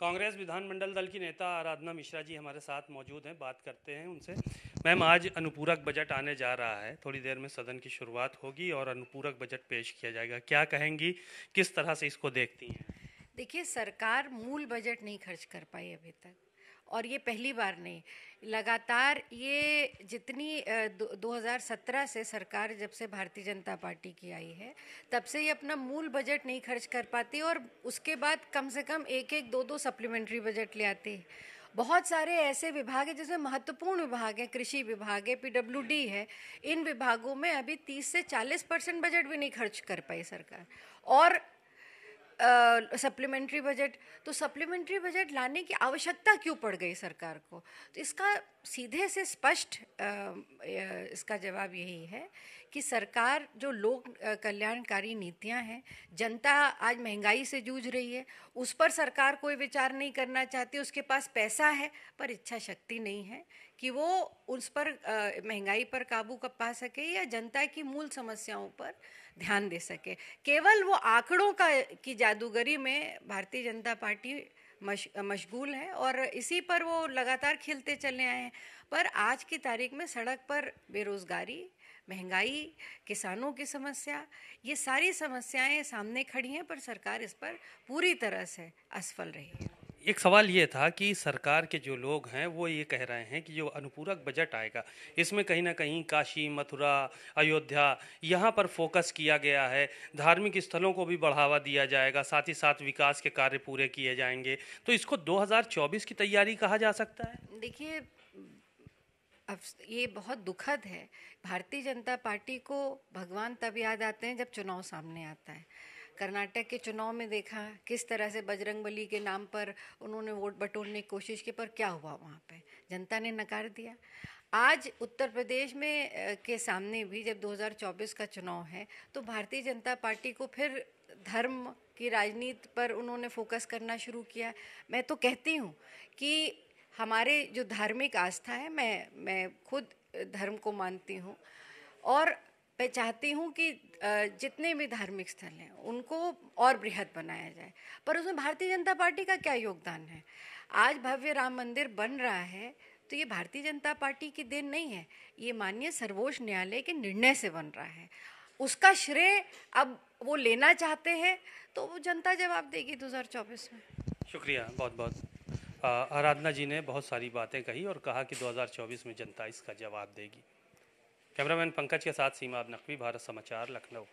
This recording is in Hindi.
कांग्रेस विधानमंडल दल की नेता आराधना मिश्रा जी हमारे साथ मौजूद हैं बात करते हैं उनसे मैम आज अनुपूरक बजट आने जा रहा है थोड़ी देर में सदन की शुरुआत होगी और अनुपूरक बजट पेश किया जाएगा क्या कहेंगी किस तरह से इसको देखती हैं देखिए सरकार मूल बजट नहीं खर्च कर पाई अभी तक और ये पहली बार नहीं लगातार ये जितनी दो 2017 से सरकार जब से भारतीय जनता पार्टी की आई है तब से ये अपना मूल बजट नहीं खर्च कर पाती और उसके बाद कम से कम एक एक दो दो सप्लीमेंट्री बजट ले आती है बहुत सारे ऐसे विभाग हैं जिसमें महत्वपूर्ण विभाग हैं कृषि विभाग है पीडब्ल्यू है इन विभागों में अभी 30 से 40 परसेंट बजट भी नहीं खर्च कर पाई सरकार और सप्लीमेंट्री बजट तो सप्लीमेंट्री बजट लाने की आवश्यकता क्यों पड़ गई सरकार को तो इसका सीधे से स्पष्ट इसका जवाब यही है कि सरकार जो लोक कल्याणकारी नीतियां हैं जनता आज महंगाई से जूझ रही है उस पर सरकार कोई विचार नहीं करना चाहती उसके पास पैसा है पर इच्छा शक्ति नहीं है कि वो उस पर महंगाई पर काबू कब पा सके या जनता की मूल समस्याओं पर ध्यान दे सके केवल वो आंकड़ों का की जादूगरी में भारतीय जनता पार्टी मश, मशगूल है और इसी पर वो लगातार खिलते चले आए हैं पर आज की तारीख में सड़क पर बेरोज़गारी महंगाई किसानों की समस्या ये सारी समस्याएं सामने खड़ी हैं पर सरकार इस पर पूरी तरह से असफल रही है एक सवाल ये था कि सरकार के जो लोग हैं वो ये कह रहे हैं कि जो अनुपूरक बजट आएगा इसमें कहीं ना कहीं काशी मथुरा अयोध्या यहाँ पर फोकस किया गया है धार्मिक स्थलों को भी बढ़ावा दिया जाएगा साथ ही साथ विकास के कार्य पूरे किए जाएंगे तो इसको 2024 की तैयारी कहा जा सकता है देखिए ये बहुत दुखद है भारतीय जनता पार्टी को भगवान तब याद आते हैं जब चुनाव सामने आता है कर्नाटक के चुनाव में देखा किस तरह से बजरंग बली के नाम पर उन्होंने वोट बटोरने की कोशिश की पर क्या हुआ वहाँ पे जनता ने नकार दिया आज उत्तर प्रदेश में के सामने भी जब 2024 का चुनाव है तो भारतीय जनता पार्टी को फिर धर्म की राजनीति पर उन्होंने फोकस करना शुरू किया मैं तो कहती हूँ कि हमारे जो धार्मिक आस्था है मैं मैं खुद धर्म को मानती हूँ और मैं चाहती हूँ कि जितने भी धार्मिक स्थल हैं उनको और बृहद बनाया जाए पर उसमें भारतीय जनता पार्टी का क्या योगदान है आज भव्य राम मंदिर बन रहा है तो ये भारतीय जनता पार्टी की देन नहीं है ये माननीय सर्वोच्च न्यायालय के निर्णय से बन रहा है उसका श्रेय अब वो लेना चाहते हैं तो वो जनता जवाब देगी 2024 में शुक्रिया बहुत बहुत आराधना जी ने बहुत सारी बातें कही और कहा कि 2024 में जनता इसका जवाब देगी कैमरामैन पंकज के साथ सीमा अब नकवी भारत समाचार लखनऊ